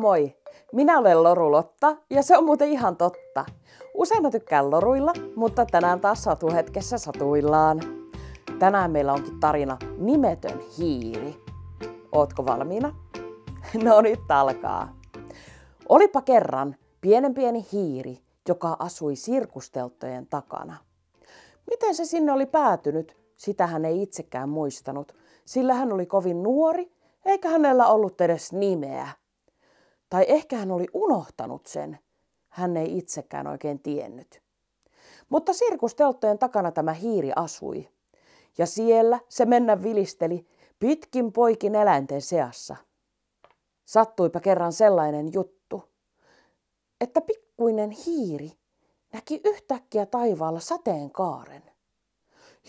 Moikka moi! Minä olen Loru Lotta ja se on muuten ihan totta. Usein mä tykkään loruilla, mutta tänään taas hetkessä satuillaan. Tänään meillä onkin tarina Nimetön hiiri. Ootko valmiina? No nyt alkaa. Olipa kerran pienen pieni hiiri, joka asui sirkustelttojen takana. Miten se sinne oli päätynyt, sitä hän ei itsekään muistanut, sillä hän oli kovin nuori, eikä hänellä ollut edes nimeä. Tai ehkä hän oli unohtanut sen. Hän ei itsekään oikein tiennyt. Mutta sirkustelttojen takana tämä hiiri asui. Ja siellä se mennä vilisteli pitkin poikin eläinten seassa. Sattuipa kerran sellainen juttu, että pikkuinen hiiri näki yhtäkkiä taivaalla sateenkaaren.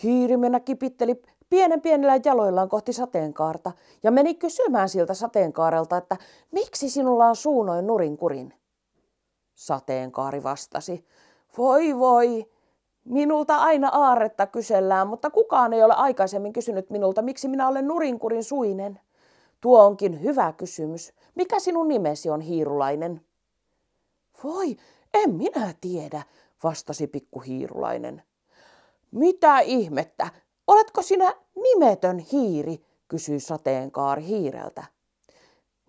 Hiiri mennä kipitteli pienen pienellä jaloillaan kohti sateenkaarta ja meni kysymään siltä sateenkaarelta, että miksi sinulla on suunoin nurinkurin? Sateenkaari vastasi, voi voi, minulta aina aarretta kysellään, mutta kukaan ei ole aikaisemmin kysynyt minulta, miksi minä olen nurinkurin suinen. Tuo onkin hyvä kysymys. Mikä sinun nimesi on, hiirulainen? Voi, en minä tiedä, vastasi pikkuhiirulainen. Mitä ihmettä, Oletko sinä nimetön hiiri, kysyi sateenkaari hiireltä.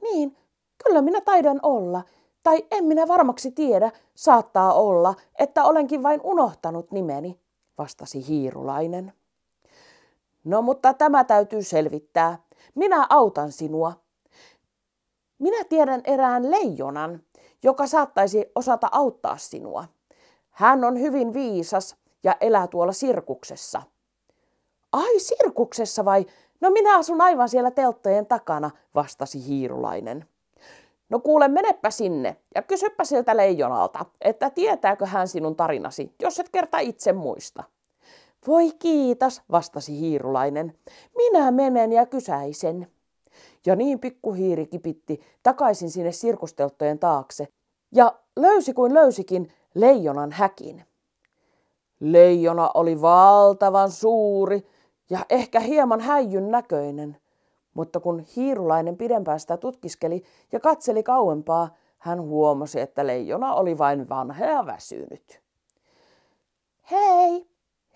Niin, kyllä minä taidan olla, tai en minä varmaksi tiedä, saattaa olla, että olenkin vain unohtanut nimeni, vastasi hiirulainen. No mutta tämä täytyy selvittää. Minä autan sinua. Minä tiedän erään leijonan, joka saattaisi osata auttaa sinua. Hän on hyvin viisas ja elää tuolla sirkuksessa. Ai sirkuksessa vai? No minä asun aivan siellä telttojen takana, vastasi hiirulainen. No kuule, menepä sinne ja kysypä siltä leijonalta, että tietääkö hän sinun tarinasi, jos et kerta itse muista. Voi kiitos, vastasi hiirulainen. Minä menen ja kysäisen. Ja niin pikkuhiiri kipitti takaisin sinne sirkusteltojen taakse ja löysi kuin löysikin leijonan häkin. Leijona oli valtavan suuri, ja ehkä hieman häijyn näköinen, mutta kun hiirulainen pidempään sitä tutkiskeli ja katseli kauempaa, hän huomasi, että leijona oli vain vanha ja väsynyt. Hei!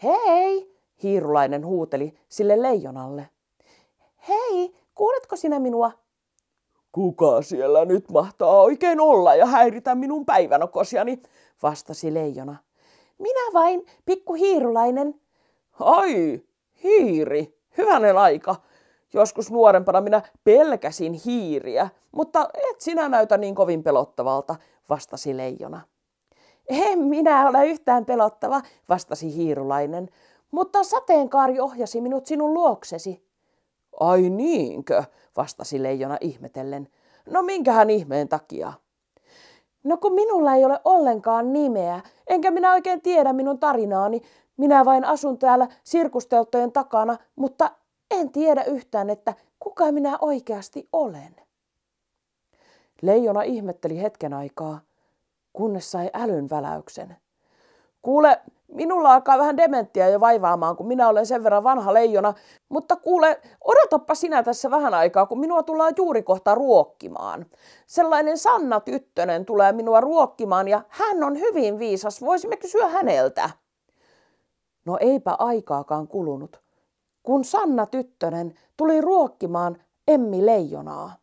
Hei! Hiirulainen huuteli sille leijonalle. Hei, kuuletko sinä minua? Kuka siellä nyt mahtaa oikein olla ja häiritä minun päivänokosiani, vastasi leijona. Minä vain, pikku hiirulainen. Ai, hiiri, hyvänen aika. Joskus nuorempana minä pelkäsin hiiriä, mutta et sinä näytä niin kovin pelottavalta, vastasi leijona. En minä ole yhtään pelottava, vastasi hiirulainen, mutta sateenkaari ohjasi minut sinun luoksesi. Ai niinkö, vastasi leijona ihmetellen. No minkähän ihmeen takia? No kun minulla ei ole ollenkaan nimeä, enkä minä oikein tiedä minun tarinaani, minä vain asun täällä sirkusteltojen takana, mutta en tiedä yhtään, että kuka minä oikeasti olen. Leijona ihmetteli hetken aikaa, kunnes sai älyn väläyksen. Kuule, minulla alkaa vähän dementtiä jo vaivaamaan, kun minä olen sen verran vanha leijona, mutta kuule, odotappa sinä tässä vähän aikaa, kun minua tullaan juuri kohta ruokkimaan. Sellainen Sanna Tyttönen tulee minua ruokkimaan ja hän on hyvin viisas, voisimme kysyä häneltä. No eipä aikaakaan kulunut, kun Sanna Tyttönen tuli ruokkimaan Emmi Leijonaa.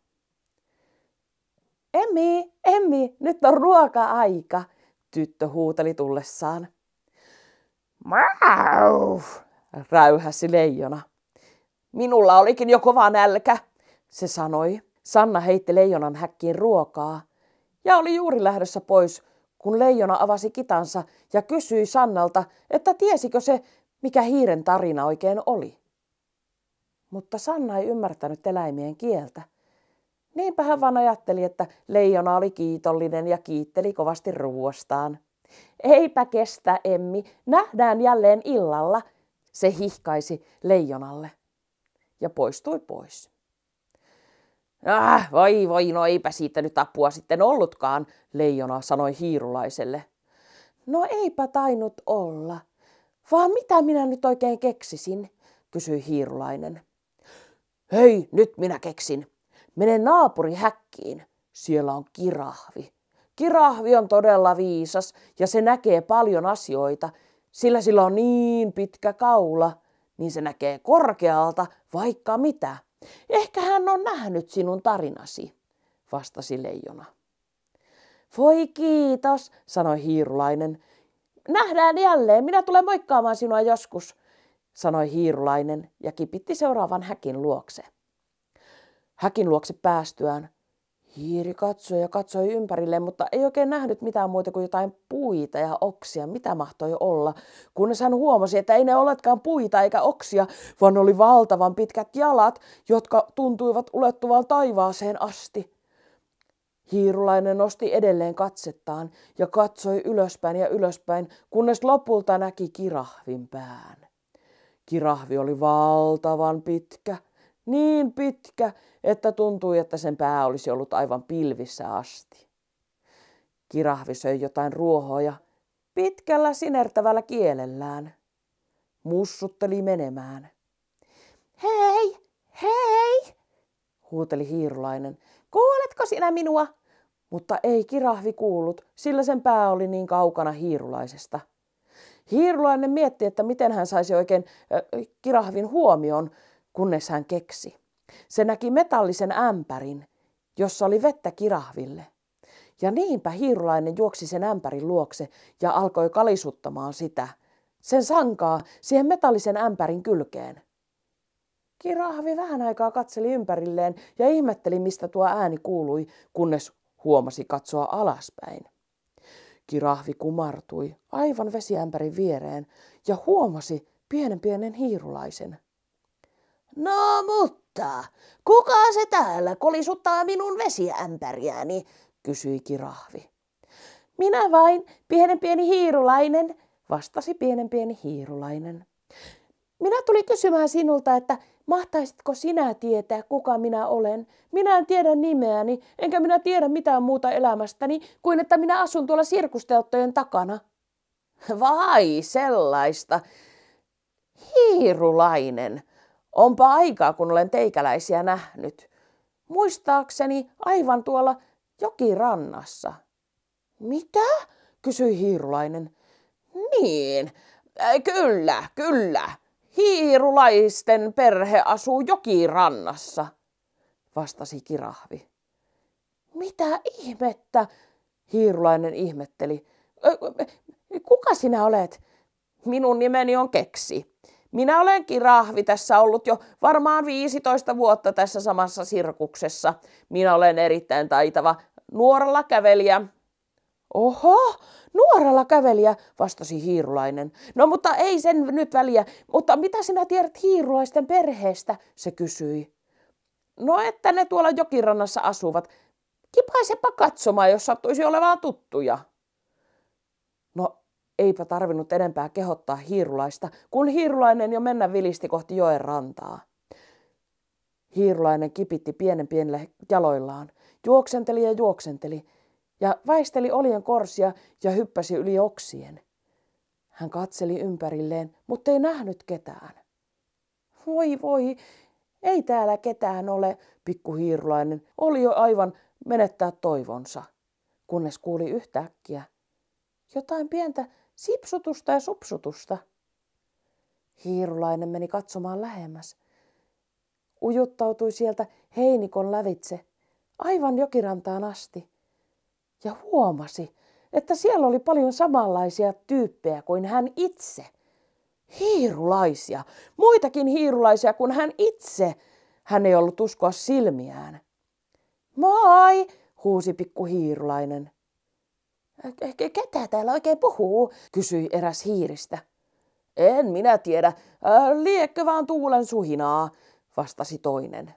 Emmi, Emmi, nyt on ruoka-aika, tyttö huuteli tullessaan. Mau, räyhäsi leijona. Minulla olikin jo kova nälkä, se sanoi. Sanna heitti leijonan häkkiin ruokaa ja oli juuri lähdössä pois, kun leijona avasi kitansa ja kysyi Sannalta, että tiesikö se, mikä hiiren tarina oikein oli. Mutta Sanna ei ymmärtänyt eläimien kieltä. Niinpä hän vaan ajatteli, että leijona oli kiitollinen ja kiitteli kovasti ruuastaan. Eipä kestä, Emmi, nähdään jälleen illalla, se hihkaisi leijonalle ja poistui pois. Ah, voi voi, no eipä siitä nyt apua sitten ollutkaan, leijona sanoi hiirulaiselle. No eipä tainnut olla. Vaan mitä minä nyt oikein keksisin, kysyi hiirulainen. Hei, nyt minä keksin. Mene naapurihäkkiin. Siellä on kirahvi. Kirahvi on todella viisas ja se näkee paljon asioita, sillä sillä on niin pitkä kaula, niin se näkee korkealta vaikka mitä – Ehkä hän on nähnyt sinun tarinasi, vastasi leijona. Voi kiitos, sanoi hiirulainen. Nähdään jälleen, minä tulen moikkaamaan sinua joskus, sanoi hiirulainen ja kipitti seuraavan häkin luokse. Häkin luokse päästyään Hiiri katsoi ja katsoi ympärilleen, mutta ei oikein nähnyt mitään muuta kuin jotain puita ja oksia. Mitä mahtoi olla, kunnes hän huomasi, että ei ne oletkaan puita eikä oksia, vaan oli valtavan pitkät jalat, jotka tuntuivat ulottuvan taivaaseen asti. Hiirulainen nosti edelleen katsettaan ja katsoi ylöspäin ja ylöspäin, kunnes lopulta näki kirahvin pään. Kirahvi oli valtavan pitkä – niin pitkä, että tuntui, että sen pää olisi ollut aivan pilvissä asti. Kirahvi söi jotain ruohoja pitkällä sinertävällä kielellään. Mussutteli menemään. Hei, hei, huuteli hiirulainen. Kuuletko sinä minua? Mutta ei kirahvi kuullut, sillä sen pää oli niin kaukana hiirulaisesta. Hiirulainen mietti, että miten hän saisi oikein äh, kirahvin huomion, kunnes hän keksi. Se näki metallisen ämpärin, jossa oli vettä kirahville. Ja niinpä hiirulainen juoksi sen ämpärin luokse ja alkoi kalisuttamaan sitä, sen sankaa, siihen metallisen ämpärin kylkeen. Kirahvi vähän aikaa katseli ympärilleen ja ihmetteli, mistä tuo ääni kuului, kunnes huomasi katsoa alaspäin. Kirahvi kumartui aivan vesiämpärin viereen ja huomasi pienen pienen hiirulaisen – No mutta, kuka se täällä kolisuttaa minun vesiämpäriäni, kysyi kirahvi. Minä vain, pienen pieni hiirulainen, vastasi pienen pieni hiirulainen. Minä tulin kysymään sinulta, että mahtaisitko sinä tietää, kuka minä olen? Minä en tiedä nimeäni, enkä minä tiedä mitään muuta elämästäni kuin että minä asun tuolla sirkustelttojen takana. Vai sellaista. Hiirulainen, Onpa aikaa, kun olen teikäläisiä nähnyt. Muistaakseni aivan tuolla jokirannassa. Mitä? kysyi hiirulainen. Niin, äh, kyllä, kyllä. Hiirulaisten perhe asuu jokirannassa, vastasi kirahvi. Mitä ihmettä? Hiirulainen ihmetteli. Kuka sinä olet? Minun nimeni on Keksi. Minä olenkin rahvi tässä ollut jo varmaan 15 vuotta tässä samassa sirkuksessa. Minä olen erittäin taitava nuorella kävelijä. Oho, nuorella kävelijä, vastasi hiirulainen. No mutta ei sen nyt väliä, mutta mitä sinä tiedät hiirulaisten perheestä, se kysyi. No että ne tuolla jokirannassa asuvat. Kipaisepa katsomaan, jos sattuisi olemaan tuttuja eipä tarvinnut enempää kehottaa hiirulaista, kun hiirulainen jo mennä vilisti kohti joen rantaa. Hiirulainen kipitti pienen pienelle jaloillaan, juoksenteli ja juoksenteli, ja väisteli olien korsia ja hyppäsi yli oksien. Hän katseli ympärilleen, mutta ei nähnyt ketään. Voi voi, ei täällä ketään ole, hiirulainen oli jo aivan menettää toivonsa, kunnes kuuli yhtäkkiä jotain pientä sipsutusta ja supsutusta. Hiirulainen meni katsomaan lähemmäs. Ujuttautui sieltä heinikon lävitse, aivan jokirantaan asti. Ja huomasi, että siellä oli paljon samanlaisia tyyppejä kuin hän itse. Hiirulaisia, muitakin hiirulaisia kuin hän itse. Hän ei ollut uskoa silmiään. Moi, huusi pikku hiirulainen. Ketä täällä oikein puhuu? kysyi eräs hiiristä. En minä tiedä. Liekkö vaan tuulen suhinaa, vastasi toinen.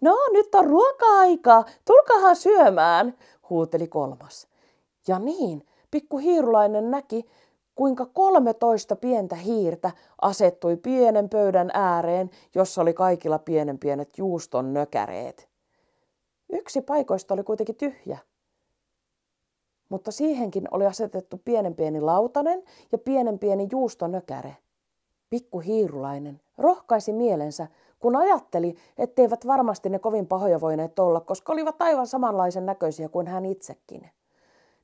No, nyt on ruoka-aika. Tulkahan syömään, huuteli kolmas. Ja niin, pikku hiirulainen näki, kuinka 13 pientä hiirtä asettui pienen pöydän ääreen, jossa oli kaikilla pienen pienet juuston nökäreet. Yksi paikoista oli kuitenkin tyhjä mutta siihenkin oli asetettu pienen pieni lautanen ja pienen pieni juustonökäre. Pikku hiirulainen rohkaisi mielensä, kun ajatteli, etteivät varmasti ne kovin pahoja voineet olla, koska olivat aivan samanlaisen näköisiä kuin hän itsekin.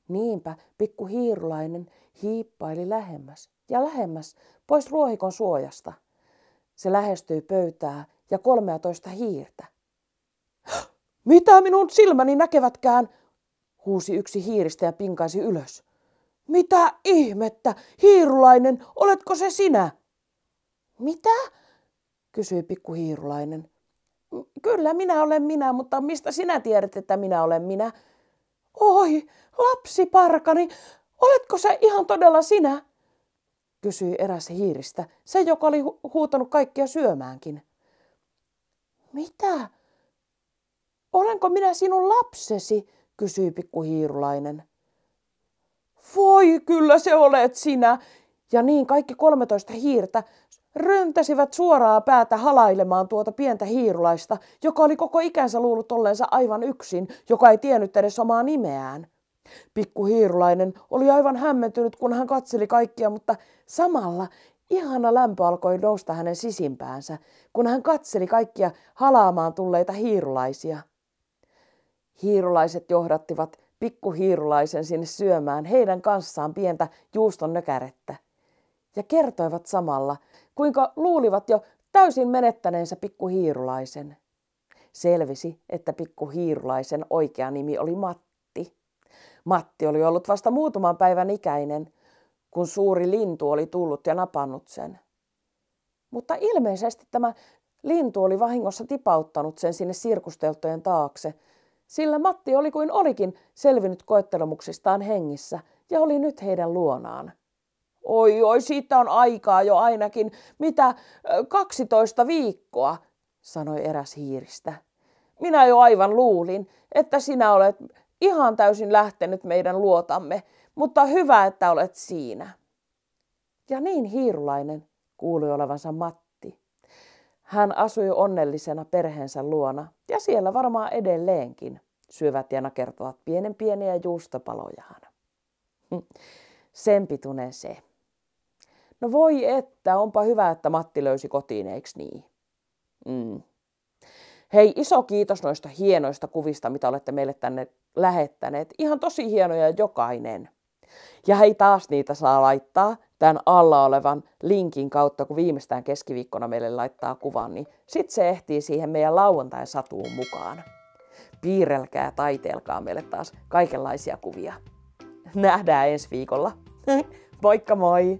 Niinpä pikku hiirulainen hiippaili lähemmäs ja lähemmäs pois ruohikon suojasta. Se lähestyi pöytää ja kolmeatoista hiirtä. Mitä minun silmäni näkevätkään? huusi yksi hiiristä ja pinkaisi ylös. Mitä ihmettä, hiirulainen, oletko se sinä? Mitä? kysyi hiirulainen. Kyllä minä olen minä, mutta mistä sinä tiedät, että minä olen minä? Oi, lapsi parkani, oletko se ihan todella sinä? kysyi eräs hiiristä, se joka oli hu- huutanut kaikkia syömäänkin. Mitä? Olenko minä sinun lapsesi? kysyi pikkuhiirulainen. Voi, kyllä se olet sinä! Ja niin kaikki 13 hiirtä ryntäsivät suoraa päätä halailemaan tuota pientä hiirulaista, joka oli koko ikänsä luullut olleensa aivan yksin, joka ei tiennyt edes omaa nimeään. Pikku hiirulainen oli aivan hämmentynyt, kun hän katseli kaikkia, mutta samalla ihana lämpö alkoi nousta hänen sisimpäänsä, kun hän katseli kaikkia halaamaan tulleita hiirulaisia. Hiirulaiset johdattivat pikkuhiirulaisen sinne syömään heidän kanssaan pientä juuston nökärettä. Ja kertoivat samalla, kuinka luulivat jo täysin menettäneensä pikkuhiirulaisen. Selvisi, että pikkuhiirulaisen oikea nimi oli Matti. Matti oli ollut vasta muutaman päivän ikäinen, kun suuri lintu oli tullut ja napannut sen. Mutta ilmeisesti tämä lintu oli vahingossa tipauttanut sen sinne sirkusteltojen taakse – sillä Matti oli kuin olikin selvinnyt koettelemuksistaan hengissä ja oli nyt heidän luonaan. Oi, oi, siitä on aikaa jo ainakin. Mitä? 12 viikkoa, sanoi eräs hiiristä. Minä jo aivan luulin, että sinä olet ihan täysin lähtenyt meidän luotamme, mutta hyvä, että olet siinä. Ja niin hiirulainen kuuli olevansa Matti hän asui onnellisena perheensä luona ja siellä varmaan edelleenkin syövät ja nakertavat pienen pieniä juustopalojaan. Sen pituinen se. No voi että, onpa hyvä, että Matti löysi kotiin, eiks niin? Mm. Hei, iso kiitos noista hienoista kuvista, mitä olette meille tänne lähettäneet. Ihan tosi hienoja jokainen. Ja hei taas niitä saa laittaa tämän alla olevan linkin kautta, kun viimeistään keskiviikkona meille laittaa kuvan, niin sit se ehtii siihen meidän lauantain satuun mukaan. Piirrelkää, taiteelkaa meille taas kaikenlaisia kuvia. Nähdään ensi viikolla. Moikka moi!